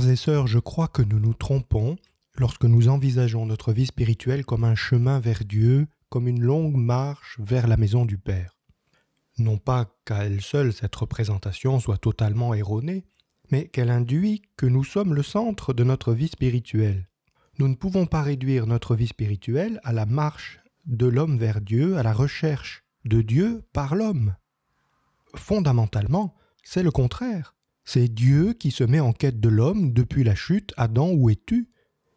frères et sœurs, je crois que nous nous trompons lorsque nous envisageons notre vie spirituelle comme un chemin vers Dieu, comme une longue marche vers la maison du Père. Non pas qu'à elle seule cette représentation soit totalement erronée, mais qu'elle induit que nous sommes le centre de notre vie spirituelle. Nous ne pouvons pas réduire notre vie spirituelle à la marche de l'homme vers Dieu, à la recherche de Dieu par l'homme. Fondamentalement, c'est le contraire. C'est Dieu qui se met en quête de l'homme depuis la chute. Adam, où es-tu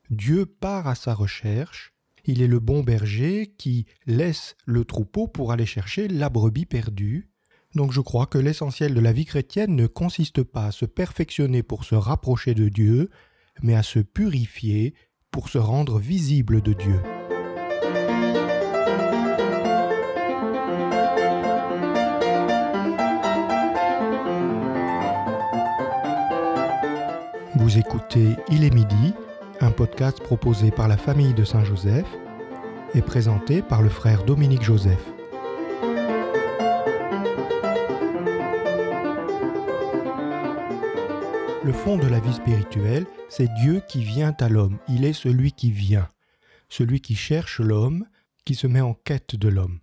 Dieu part à sa recherche. Il est le bon berger qui laisse le troupeau pour aller chercher la brebis perdue. Donc je crois que l'essentiel de la vie chrétienne ne consiste pas à se perfectionner pour se rapprocher de Dieu, mais à se purifier pour se rendre visible de Dieu. Vous écoutez Il est midi, un podcast proposé par la famille de Saint-Joseph et présenté par le frère Dominique Joseph. Le fond de la vie spirituelle, c'est Dieu qui vient à l'homme, il est celui qui vient, celui qui cherche l'homme, qui se met en quête de l'homme.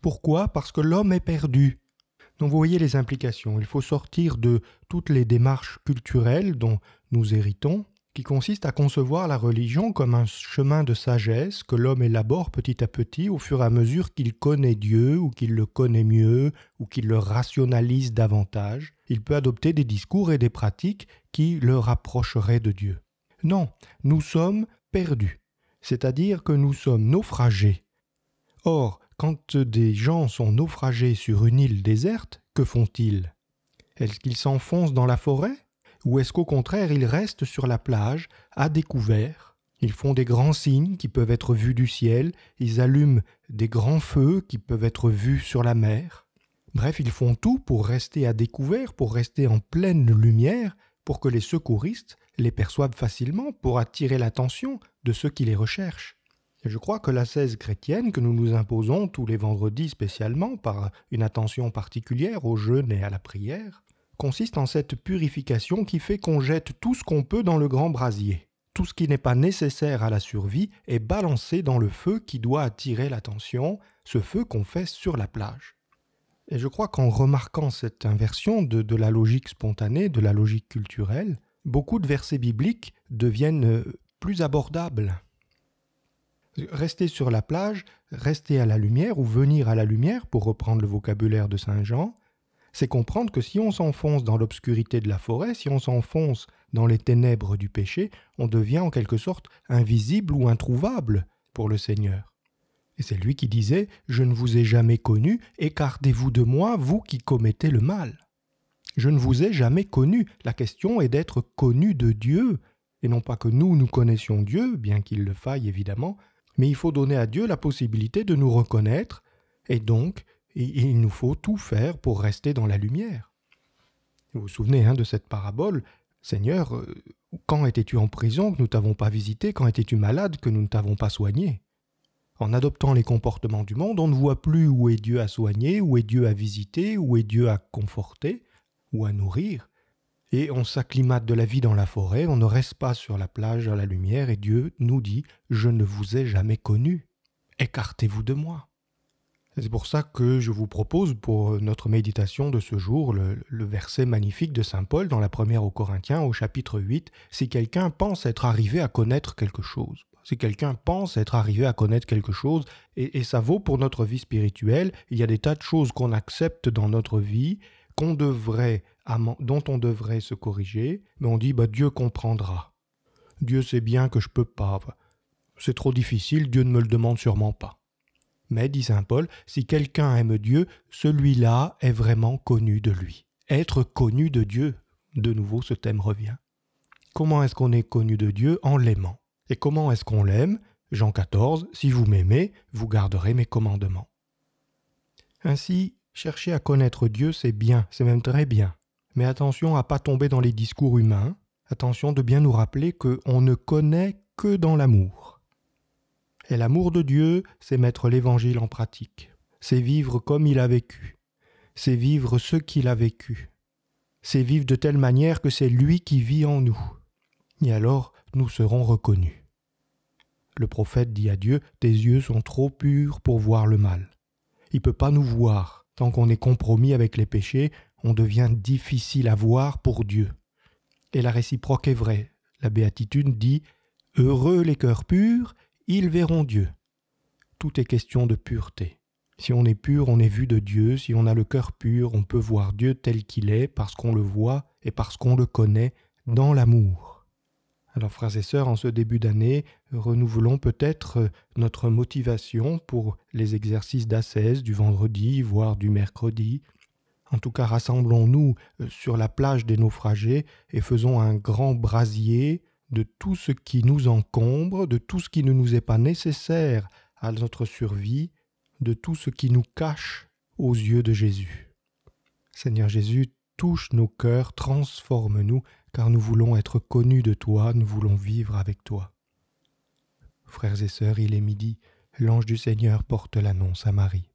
Pourquoi Parce que l'homme est perdu, donc vous voyez les implications. Il faut sortir de toutes les démarches culturelles dont nous héritons, qui consistent à concevoir la religion comme un chemin de sagesse que l'homme élabore petit à petit au fur et à mesure qu'il connaît Dieu ou qu'il le connaît mieux ou qu'il le rationalise davantage. Il peut adopter des discours et des pratiques qui le rapprocheraient de Dieu. Non, nous sommes perdus, c'est-à-dire que nous sommes naufragés. Or, quand des gens sont naufragés sur une île déserte, que font-ils Est-ce qu'ils s'enfoncent dans la forêt Ou est-ce qu'au contraire ils restent sur la plage, à découvert Ils font des grands signes qui peuvent être vus du ciel, ils allument des grands feux qui peuvent être vus sur la mer. Bref, ils font tout pour rester à découvert, pour rester en pleine lumière, pour que les secouristes les perçoivent facilement, pour attirer l'attention de ceux qui les recherchent. Je crois que la cesse chrétienne que nous nous imposons tous les vendredis spécialement par une attention particulière au jeûne et à la prière consiste en cette purification qui fait qu'on jette tout ce qu'on peut dans le grand brasier. Tout ce qui n'est pas nécessaire à la survie est balancé dans le feu qui doit attirer l'attention, ce feu qu'on fait sur la plage. Et je crois qu'en remarquant cette inversion de, la logique spontanée, de la logique culturelle, beaucoup de versets bibliques deviennent plus abordables. Rester sur la plage, rester à la lumière ou venir à la lumière, pour reprendre le vocabulaire de Saint Jean, c'est comprendre que si on s'enfonce dans l'obscurité de la forêt, si on s'enfonce dans les ténèbres du péché, on devient en quelque sorte invisible ou introuvable pour le Seigneur. Et c'est lui qui disait ⁇ Je ne vous ai jamais connu, écartez-vous de moi, vous qui commettez le mal ⁇ Je ne vous ai jamais connu, la question est d'être connu de Dieu, et non pas que nous, nous connaissions Dieu, bien qu'il le faille évidemment, mais il faut donner à Dieu la possibilité de nous reconnaître, et donc il nous faut tout faire pour rester dans la lumière. Vous vous souvenez hein, de cette parabole Seigneur, euh, quand étais-tu en prison que nous ne t'avons pas visité Quand étais-tu malade que nous ne t'avons pas soigné En adoptant les comportements du monde, on ne voit plus où est Dieu à soigner, où est Dieu à visiter, où est Dieu à conforter, ou à nourrir et on s'acclimate de la vie dans la forêt, on ne reste pas sur la plage à la lumière, et Dieu nous dit, je ne vous ai jamais connu, écartez-vous de moi. C'est pour ça que je vous propose pour notre méditation de ce jour le, verset magnifique de Saint Paul dans la première aux Corinthiens au chapitre 8, si quelqu'un pense être arrivé à connaître quelque chose. Si quelqu'un pense être arrivé à connaître quelque chose, et ça vaut pour notre vie spirituelle, il y a des tas de choses qu'on accepte dans notre vie qu'on devrait, dont on devrait se corriger, mais on dit bah, Dieu comprendra. Dieu sait bien que je peux pas. C'est trop difficile, Dieu ne me le demande sûrement pas. Mais, dit saint Paul, si quelqu'un aime Dieu, celui-là est vraiment connu de lui. Être connu de Dieu, de nouveau ce thème revient. Comment est-ce qu'on est connu de Dieu En l'aimant. Et comment est-ce qu'on l'aime Jean 14, Si vous m'aimez, vous garderez mes commandements. Ainsi, Chercher à connaître Dieu, c'est bien, c'est même très bien. Mais attention à pas tomber dans les discours humains. Attention de bien nous rappeler que on ne connaît que dans l'amour. Et l'amour de Dieu, c'est mettre l'évangile en pratique. C'est vivre comme il a vécu. C'est vivre ce qu'il a vécu. C'est vivre de telle manière que c'est lui qui vit en nous. Et alors, nous serons reconnus. Le prophète dit à Dieu Tes yeux sont trop purs pour voir le mal. Il ne peut pas nous voir tant qu'on est compromis avec les péchés, on devient difficile à voir pour Dieu. Et la réciproque est vraie. La béatitude dit Heureux les cœurs purs, ils verront Dieu. Tout est question de pureté. Si on est pur, on est vu de Dieu, si on a le cœur pur, on peut voir Dieu tel qu'il est parce qu'on le voit et parce qu'on le connaît dans l'amour. Alors frères et sœurs, en ce début d'année, renouvelons peut-être euh, notre motivation pour les exercices d'assaise du vendredi, voire du mercredi. En tout cas, rassemblons-nous euh, sur la plage des naufragés et faisons un grand brasier de tout ce qui nous encombre, de tout ce qui ne nous est pas nécessaire à notre survie, de tout ce qui nous cache aux yeux de Jésus. Seigneur Jésus, touche nos cœurs, transforme-nous, car nous voulons être connus de toi, nous voulons vivre avec toi. Frères et sœurs, il est midi, l'ange du Seigneur porte l'annonce à Marie.